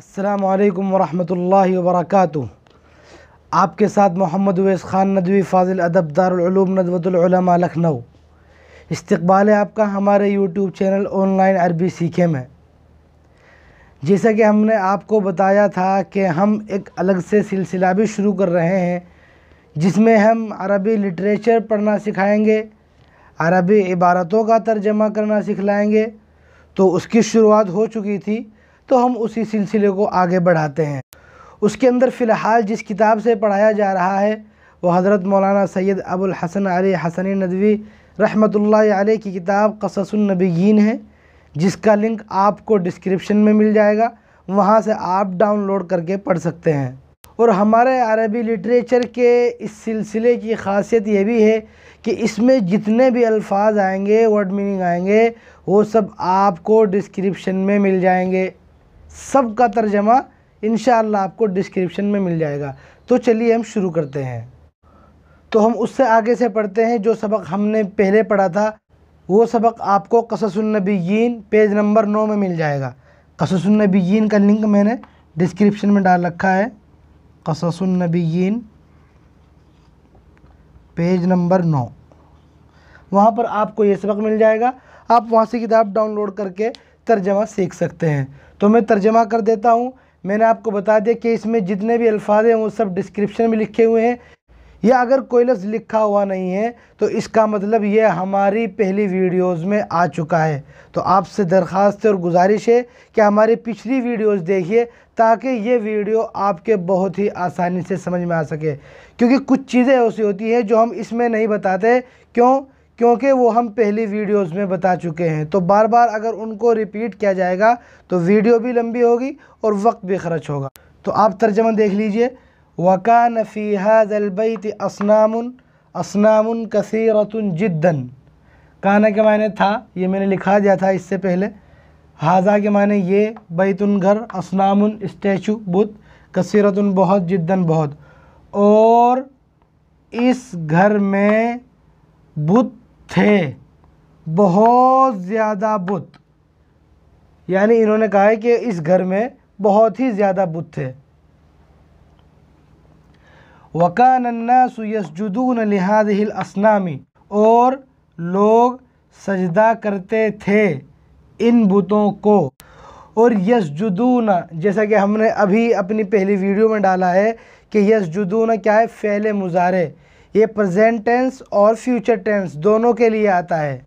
السلام علیکم ورحمۃ اللہ وبرکاتہ آپ کے ساتھ محمد اویس خان ندوی فاضل ادب دار العلوم ندوۃ العلماء لکھنؤ استقبال ہے آپ کا ہمارے یوٹیوب چینل آن لائن عربی سیکھے میں جیسا کہ ہم نے آپ کو بتایا تھا کہ ہم ایک الگ سے سلسلہ بھی شروع کر رہے ہیں جس میں ہم عربی لٹریچر پڑھنا سکھائیں گے عربی عبارتوں کا ترجمہ کرنا سکھلائیں گے تو اس کی شروعات ہو چکی تھی تو ہم اسی سلسلے کو آگے بڑھاتے ہیں اس کے اندر فی الحال جس کتاب سے پڑھایا جا رہا ہے وہ حضرت مولانا سید ابو الحسن علیہ حسن ندوی رحمۃ اللہ علیہ کی کتاب قصص النبیین ہے جس کا لنک آپ کو ڈسکرپشن میں مل جائے گا وہاں سے آپ ڈاؤن لوڈ کر کے پڑھ سکتے ہیں اور ہمارے عربی لٹریچر کے اس سلسلے کی خاصیت یہ بھی ہے کہ اس میں جتنے بھی الفاظ آئیں گے ورڈ میننگ آئیں گے وہ سب آپ کو ڈسکرپشن میں مل جائیں گے سب کا ترجمہ انشاءاللہ آپ کو ڈسکرپشن میں مل جائے گا تو چلیے ہم شروع کرتے ہیں تو ہم اس سے آگے سے پڑھتے ہیں جو سبق ہم نے پہلے پڑھا تھا وہ سبق آپ کو قصص النبیین پیج نمبر نو میں مل جائے گا قصص النبیین کا لنک میں نے ڈسکرپشن میں ڈال رکھا ہے قصص النبیین پیج نمبر نو وہاں پر آپ کو یہ سبق مل جائے گا آپ وہاں سے کتاب ڈاؤن لوڈ کر کے ترجمہ سیکھ سکتے ہیں تو میں ترجمہ کر دیتا ہوں میں نے آپ کو بتا دیا کہ اس میں جتنے بھی الفاظ ہیں وہ سب ڈسکرپشن میں لکھے ہوئے ہیں یا اگر کوئی لفظ لکھا ہوا نہیں ہے تو اس کا مطلب یہ ہماری پہلی ویڈیوز میں آ چکا ہے تو آپ سے درخواست اور گزارش ہے کہ ہماری پچھلی ویڈیوز دیکھیے تاکہ یہ ویڈیو آپ کے بہت ہی آسانی سے سمجھ میں آ سکے کیونکہ کچھ چیزیں ایسی ہوتی ہیں جو ہم اس میں نہیں بتاتے کیوں کیونکہ وہ ہم پہلی ویڈیوز میں بتا چکے ہیں تو بار بار اگر ان کو ریپیٹ کیا جائے گا تو ویڈیو بھی لمبی ہوگی اور وقت بھی خرچ ہوگا تو آپ ترجمہ دیکھ لیجئے وَكَانَ فِي هَذَا البیت أَصْنَامٌ أَصْنَامٌ کثیرۃ جِدًّا کانا کے معنی تھا یہ میں نے لکھا دیا تھا اس سے پہلے حاضہ کے معنی یہ بیت گھر اسنام اسٹیچو بت کثیرت بہت جداً بہت اور اس گھر میں بت تھے بہت زیادہ بت یعنی انہوں نے کہا ہے کہ اس گھر میں بہت ہی زیادہ بت تھے وکان نا سو یس جدون لحاظ ہل اسنامی اور لوگ سجدہ کرتے تھے ان بتوں کو اور یس جیسا کہ ہم نے ابھی اپنی پہلی ویڈیو میں ڈالا ہے کہ یس جدون کیا ہے فعل مزارے یہ پرزینٹ ٹینس اور فیوچر ٹینس دونوں کے لیے آتا ہے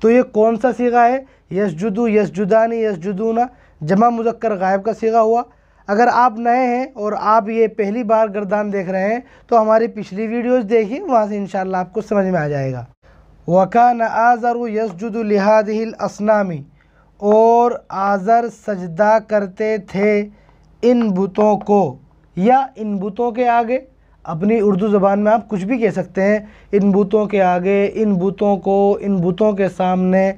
تو یہ کون سا سگا ہے یس جدو یس جدانی یس جدونا جمع مذکر غائب کا سیگا ہوا اگر آپ نئے ہیں اور آپ یہ پہلی بار گردان دیکھ رہے ہیں تو ہماری پچھلی ویڈیوز دیکھیے وہاں سے انشاءاللہ آپ کو سمجھ میں آ جائے گا وَكَانَ آزَرُ و لِهَادِهِ جد الاسنامی اور آزر سجدہ کرتے تھے ان بتوں کو یا ان بتوں کے آگے اپنی اردو زبان میں آپ کچھ بھی کہہ سکتے ہیں ان بتوں کے آگے ان بتوں کو ان بتوں کے سامنے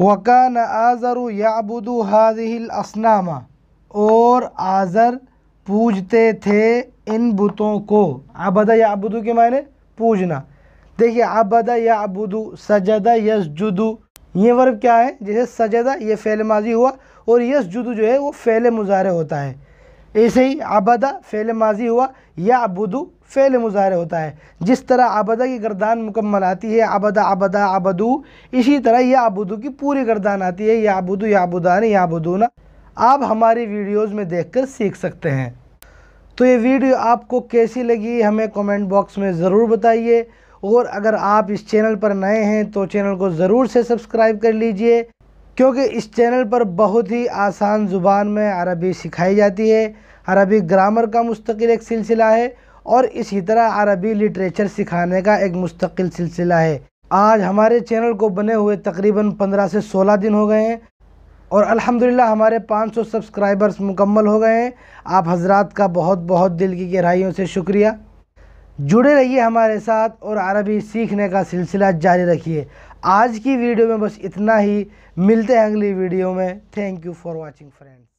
وکان نہ آزر یا ابدو حاض اور آذر پوجتے تھے ان بتوں کو آبدہ یا کے معنی پوجنا دیکھیے آبدا یا ابودو یسجدو یس جدو یہ ورب کیا ہے جیسے سجدہ یہ فعل ماضی ہوا اور یس جدو جو ہے وہ فعل مظاہرے ہوتا ہے ایسے ہی عبدہ فعل ماضی ہوا یا عبدو فعل مظاہرہ ہوتا ہے جس طرح عبدہ کی گردان مکمل آتی ہے عبدہ عبدہ آبدو اسی طرح یا عبدو کی پوری گردان آتی ہے یا عبدو یا عبدان یا عبدونا آپ ہماری ویڈیوز میں دیکھ کر سیکھ سکتے ہیں تو یہ ویڈیو آپ کو کیسی لگی ہمیں کومنٹ باکس میں ضرور بتائیے اور اگر آپ اس چینل پر نئے ہیں تو چینل کو ضرور سے سبسکرائب کر لیجئے کیونکہ اس چینل پر بہت ہی آسان زبان میں عربی سکھائی جاتی ہے عربی گرامر کا مستقل ایک سلسلہ ہے اور اسی طرح عربی لٹریچر سکھانے کا ایک مستقل سلسلہ ہے آج ہمارے چینل کو بنے ہوئے تقریباً پندرہ سے سولہ دن ہو گئے ہیں اور الحمدللہ ہمارے پانچ سو سبسکرائبرز مکمل ہو گئے ہیں آپ حضرات کا بہت بہت دل کی گہرائیوں سے شکریہ جڑے رہیے ہمارے ساتھ اور عربی سیکھنے کا سلسلہ جاری رکھیے آج کی ویڈیو میں بس اتنا ہی ملتے ہیں اگلی ویڈیو میں thank you for watching friend